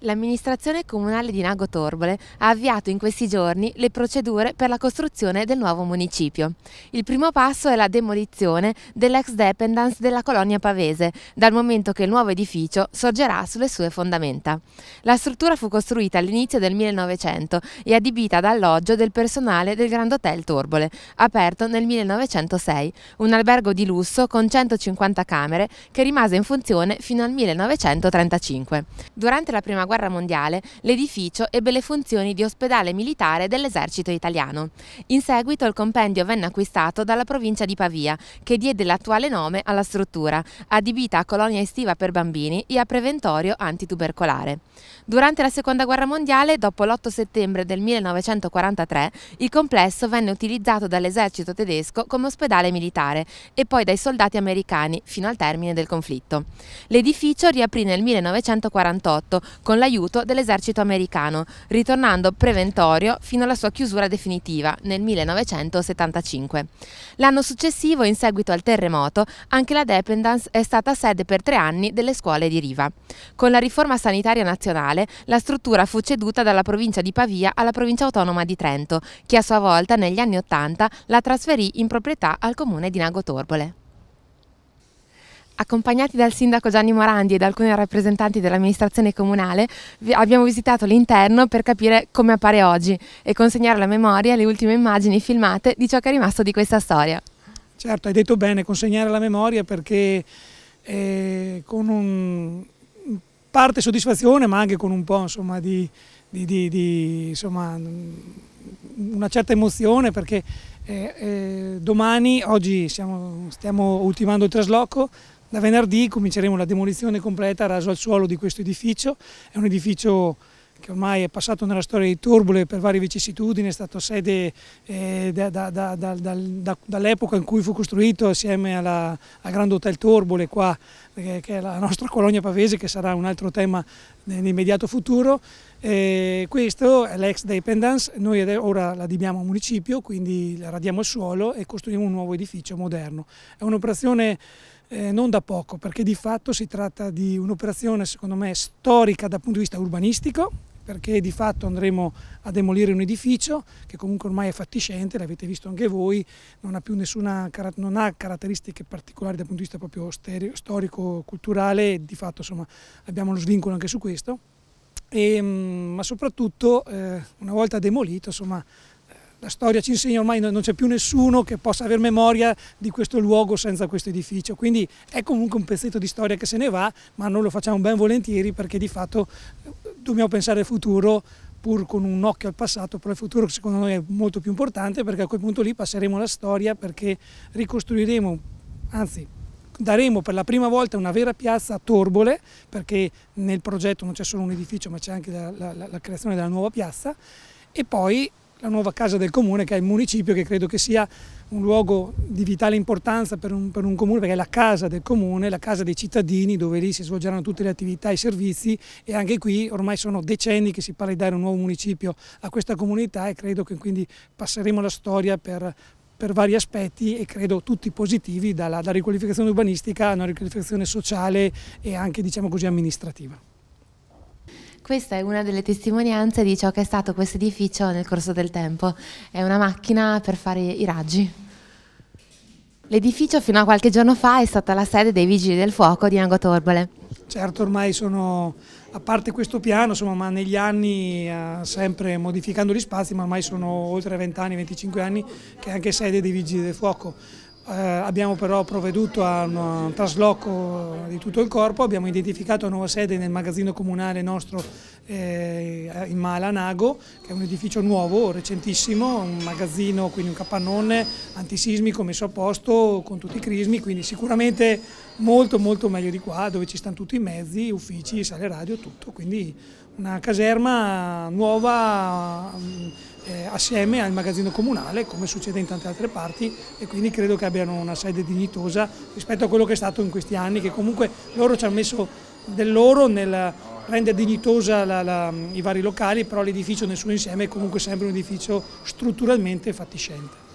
L'amministrazione comunale di Nago Torbole ha avviato in questi giorni le procedure per la costruzione del nuovo municipio. Il primo passo è la demolizione dell'ex dependance della colonia pavese, dal momento che il nuovo edificio sorgerà sulle sue fondamenta. La struttura fu costruita all'inizio del 1900 e adibita ad alloggio del personale del Grand Hotel Torbole, aperto nel 1906, un albergo di lusso con 150 camere che rimase in funzione fino al 1935. Durante la prima guerra mondiale, l'edificio ebbe le funzioni di ospedale militare dell'esercito italiano. In seguito il compendio venne acquistato dalla provincia di Pavia, che diede l'attuale nome alla struttura, adibita a colonia estiva per bambini e a preventorio antitubercolare. Durante la seconda guerra mondiale, dopo l'8 settembre del 1943, il complesso venne utilizzato dall'esercito tedesco come ospedale militare e poi dai soldati americani fino al termine del conflitto. L'edificio riaprì nel 1948 con con l'aiuto dell'esercito americano, ritornando preventorio fino alla sua chiusura definitiva nel 1975. L'anno successivo, in seguito al terremoto, anche la Dependance è stata sede per tre anni delle scuole di Riva. Con la riforma sanitaria nazionale, la struttura fu ceduta dalla provincia di Pavia alla provincia autonoma di Trento, che a sua volta negli anni 80 la trasferì in proprietà al comune di Nagotorbole. Accompagnati dal sindaco Gianni Morandi e da alcuni rappresentanti dell'amministrazione comunale, abbiamo visitato l'interno per capire come appare oggi e consegnare alla memoria le ultime immagini filmate di ciò che è rimasto di questa storia. Certo, hai detto bene, consegnare alla memoria perché eh, con un parte soddisfazione ma anche con un po' insomma, di, di, di, di insomma, una certa emozione perché eh, eh, domani, oggi siamo, stiamo ultimando il trasloco, da venerdì cominceremo la demolizione completa, raso al suolo di questo edificio, è un edificio che ormai è passato nella storia di Torbole per varie vicissitudini, è stato sede eh, da, da, da, dall'epoca in cui fu costruito assieme alla, al Grand Hotel Torbole, qua, eh, che è la nostra colonia pavese, che sarà un altro tema nell'immediato futuro. Eh, questo è l'ex dependence, noi ora la diviamo al municipio, quindi la radiamo al suolo e costruiamo un nuovo edificio moderno. È un'operazione eh, non da poco, perché di fatto si tratta di un'operazione secondo me storica dal punto di vista urbanistico, perché di fatto andremo a demolire un edificio che comunque ormai è fatiscente, l'avete visto anche voi, non ha più nessuna non ha caratteristiche particolari dal punto di vista proprio storico, culturale, di fatto insomma, abbiamo lo svincolo anche su questo. E, mm, ma soprattutto eh, una volta demolito insomma, la storia ci insegna ormai non c'è più nessuno che possa avere memoria di questo luogo senza questo edificio, quindi è comunque un pezzetto di storia che se ne va, ma noi lo facciamo ben volentieri perché di fatto eh, dobbiamo pensare al futuro pur con un occhio al passato, però il futuro secondo noi è molto più importante perché a quel punto lì passeremo la storia perché ricostruiremo, anzi daremo per la prima volta una vera piazza a Torbole, perché nel progetto non c'è solo un edificio ma c'è anche la, la, la creazione della nuova piazza, e poi la nuova casa del comune che è il municipio che credo che sia un luogo di vitale importanza per un, per un, comune perché è la casa del comune, la casa dei cittadini dove lì si svolgeranno tutte le attività e i servizi e anche qui ormai sono decenni che si parla di dare un nuovo municipio a questa comunità e credo che quindi passeremo la storia per, per vari aspetti e credo tutti positivi dalla, dalla riqualificazione urbanistica a una riqualificazione sociale e anche diciamo così amministrativa. Questa è una delle testimonianze di ciò che è stato questo edificio nel corso del tempo. È una macchina per fare i raggi. L'edificio fino a qualche giorno fa è stata la sede dei Vigili del Fuoco di Angotorbole. Torbole. Certo, ormai sono, a parte questo piano, insomma, ma negli anni, eh, sempre modificando gli spazi, ma ormai sono oltre 20 anni, 25 anni, che è anche sede dei Vigili del Fuoco. Eh, abbiamo però provveduto a un trasloco di tutto il corpo, abbiamo identificato una nuova sede nel magazzino comunale nostro eh, in Malanago, che è un edificio nuovo, recentissimo, un magazzino, quindi un capannone antisismico messo a posto con tutti i crismi, quindi sicuramente molto molto meglio di qua dove ci stanno tutti i mezzi, uffici, sale radio, tutto, quindi una caserma nuova mm, eh, assieme al magazzino comunale come succede in tante altre parti e quindi credo che abbiano una sede dignitosa rispetto a quello che è stato in questi anni che comunque loro ci hanno messo del loro nel rende dignitosa la, la, i vari locali, però l'edificio nel suo insieme è comunque sempre un edificio strutturalmente fatiscente.